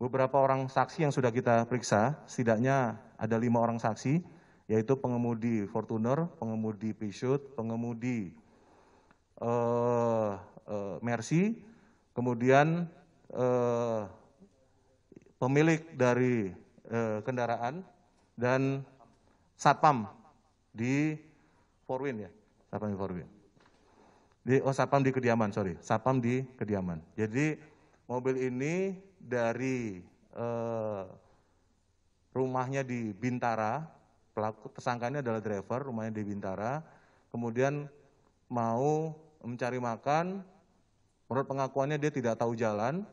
beberapa orang saksi yang sudah kita periksa, setidaknya ada lima orang saksi, yaitu pengemudi Fortuner, pengemudi Peugeot, pengemudi uh, uh, Mercy, kemudian uh, pemilik dari uh, kendaraan dan satpam di Forwin ya, satpam di Forwin. Di, oh satpam di kediaman, sorry, satpam di kediaman. Jadi mobil ini dari eh, rumahnya di Bintara, pelaku tersangkanya adalah driver, rumahnya di Bintara, kemudian mau mencari makan, menurut pengakuannya dia tidak tahu jalan,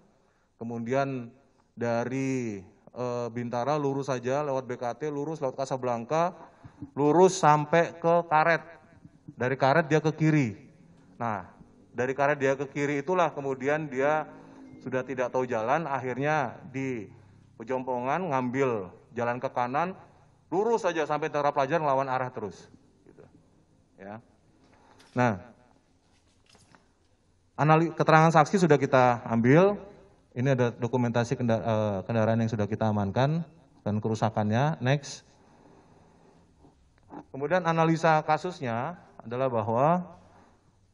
kemudian dari eh, Bintara lurus saja lewat BKT, lurus lewat Kasablanka, lurus sampai ke karet. Dari karet dia ke kiri. Nah, dari karet dia ke kiri itulah kemudian dia sudah tidak tahu jalan, akhirnya di pejompongan ngambil jalan ke kanan, lurus saja sampai tentara pelajar melawan arah terus. Gitu. Ya. Nah, anali keterangan saksi sudah kita ambil. Ini ada dokumentasi kendara eh, kendaraan yang sudah kita amankan dan kerusakannya. Next. Kemudian analisa kasusnya adalah bahwa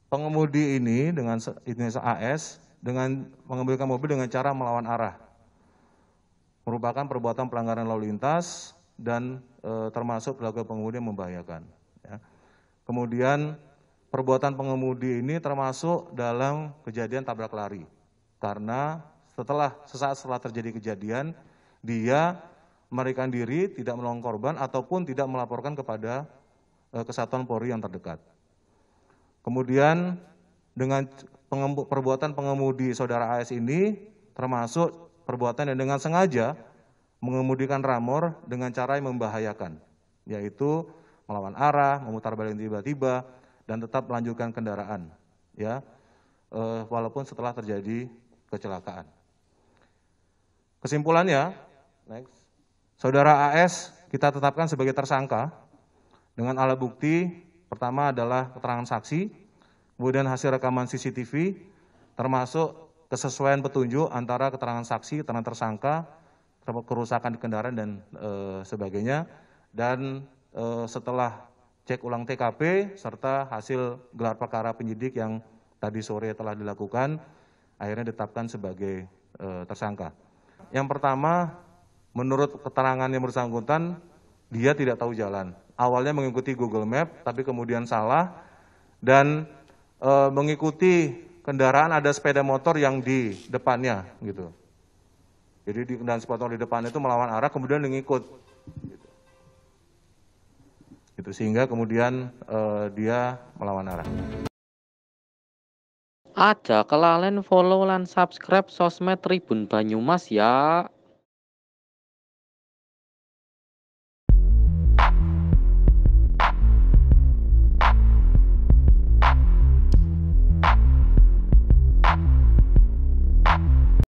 pengemudi ini dengan jenis AS dengan mengembalikan mobil dengan cara melawan arah. Merupakan perbuatan pelanggaran lalu lintas dan e, termasuk perilaku pengemudi yang membahayakan. Ya. Kemudian perbuatan pengemudi ini termasuk dalam kejadian tabrak lari karena setelah sesaat setelah terjadi kejadian dia melarikan diri, tidak menolong korban ataupun tidak melaporkan kepada e, kesatuan Polri yang terdekat. Kemudian dengan perbuatan pengemudi saudara AS ini termasuk perbuatan yang dengan sengaja mengemudikan ramor dengan cara yang membahayakan, yaitu melawan arah, memutar balik tiba-tiba, dan tetap melanjutkan kendaraan, ya, e, walaupun setelah terjadi kecelakaan. Kesimpulannya, next, saudara AS kita tetapkan sebagai tersangka dengan alat bukti pertama adalah keterangan saksi, kemudian hasil rekaman CCTV, termasuk kesesuaian petunjuk antara keterangan saksi, keterangan tersangka, kerusakan di kendaraan dan e, sebagainya. Dan e, setelah cek ulang TKP serta hasil gelar perkara penyidik yang tadi sore telah dilakukan, akhirnya ditetapkan sebagai e, tersangka. Yang pertama, menurut keterangan yang bersangkutan, dia tidak tahu jalan. Awalnya mengikuti Google Map, tapi kemudian salah dan e, mengikuti kendaraan ada sepeda motor yang di depannya gitu. Jadi di kendaraan sepeda motor di depan itu melawan arah kemudian mengikut. Gitu. Itu sehingga kemudian e, dia melawan arah. Aja kelalen follow dan subscribe sosmed Tribun Banyumas ya.